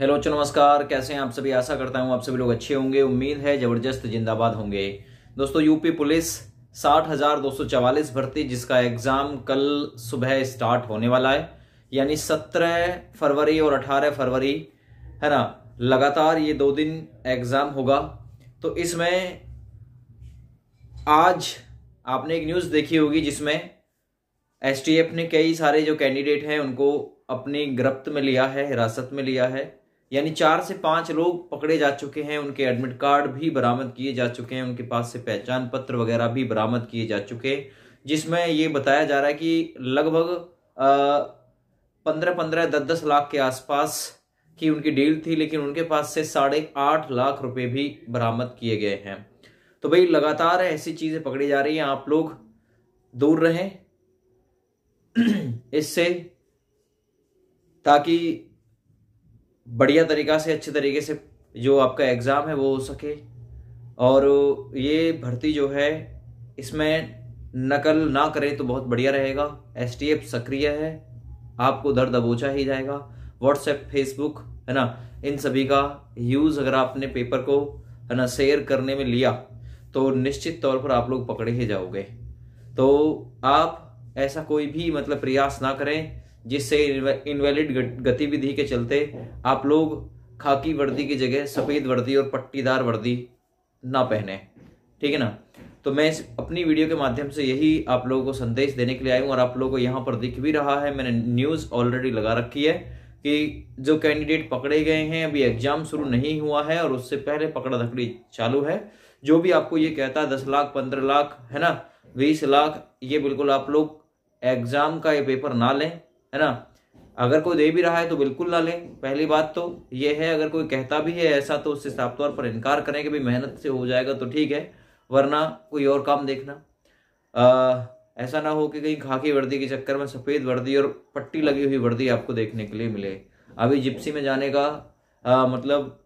hello चो नमस्कार कैसे हैं आप सभी आशा करता हूं आप सभी लोग अच्छे होंगे उम्मीद है जबरदस्त जिंदाबाद होंगे दोस्तों यूपी पुलिस साठ हजार दो सौ चवालीस भर्ती जिसका एग्जाम कल सुबह स्टार्ट होने वाला है यानी सत्रह फरवरी और अठारह फरवरी है ना लगातार ये दो दिन एग्जाम होगा तो इसमें आज आपने एक न्यूज़ देखी होगी जिसमें एसटीएफ ने कई सारे जो कैंडिडेट हैं उनको अपनी गिरफ्त में लिया है हिरासत में लिया है यानी चार से पांच लोग पकड़े जा चुके हैं उनके एडमिट कार्ड भी बरामद किए जा चुके हैं उनके पास से पहचान पत्र वगैरह भी बरामद किए जा चुके हैं जिसमें ये बताया जा रहा है कि लगभग पंद्रह पंद्रह दस दस लाख के आसपास की उनकी डील थी लेकिन उनके पास से साढ़े आठ लाख रुपए भी बरामद किए गए हैं तो भाई लगातार ऐसी चीज़ें पकड़ी जा रही हैं आप लोग दूर रहें इससे ताकि बढ़िया तरीका से अच्छे तरीके से जो आपका एग्ज़ाम है वो हो सके और ये भर्ती जो है इसमें नकल ना करें तो बहुत बढ़िया रहेगा एस टी एफ सक्रिय है आपको दर दबोचा ही जाएगा व्हाट्सएप फेसबुक है ना इन सभी का यूज़ अगर आपने पेपर को है ना शेयर करने में लिया तो निश्चित तौर पर आप लोग पकड़े ही जाओगे तो आप ऐसा कोई भी मतलब प्रयास ना करें जिससे इनवैलिड गतिविधि के चलते आप लोग खाकी वर्दी की जगह सफ़ेद वर्दी और पट्टीदार वर्दी ना पहने ठीक है ना तो मैं इस अपनी वीडियो के माध्यम से यही आप लोगों को संदेश देने के लिए आया हूँ और आप लोगों को यहाँ पर दिख भी रहा है मैंने न्यूज़ ऑलरेडी लगा रखी है कि जो कैंडिडेट पकड़े गए हैं अभी एग्जाम शुरू नहीं हुआ है और उससे पहले पकड़ा धकड़ी चालू है जो भी आपको ये कहता है दस लाख पंद्रह लाख है ना बीस लाख ये बिल्कुल आप लोग एग्जाम का ये पेपर ना लें है ना अगर कोई दे भी रहा है तो बिल्कुल ना लें पहली बात तो ये है अगर कोई कहता भी है ऐसा तो उससे साफ तौर पर इनकार करें कि भाई मेहनत से हो जाएगा तो ठीक है वरना कोई और काम देखना आ, ऐसा ना हो कि कहीं खाकी वर्दी के चक्कर में सफ़ेद वर्दी और पट्टी लगी हुई वर्दी आपको देखने के लिए मिले अभी जिप्सी में जाने का आ, मतलब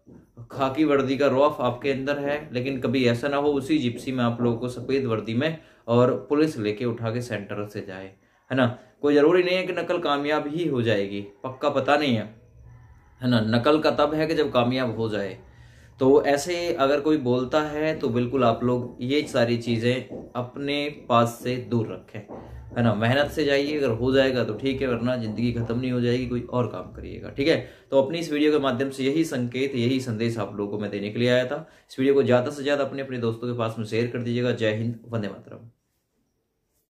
खाकी वर्दी का रौफ आपके अंदर है लेकिन कभी ऐसा ना हो उसी जिप्सी में आप लोगों को सफ़ेद वर्दी में और पुलिस लेके उठा के सेंटर से जाए है ना कोई ज़रूरी नहीं है कि नकल कामयाब ही हो जाएगी पक्का पता नहीं है है ना नकल का तब है कि जब कामयाब हो जाए तो ऐसे अगर कोई बोलता है तो बिल्कुल आप लोग ये सारी चीज़ें अपने पास से दूर रखें है ना मेहनत से जाइए अगर हो जाएगा तो ठीक है वरना ज़िंदगी ख़त्म नहीं हो जाएगी कोई और काम करिएगा ठीक है तो अपनी इस वीडियो के माध्यम से यही संकेत यही संदेश आप लोगों को मैं देने के लिए आया था इस वीडियो को ज़्यादा से ज़्यादा अपने अपने दोस्तों के पास में शेयर कर दीजिएगा जय हिंद वंदे मातरम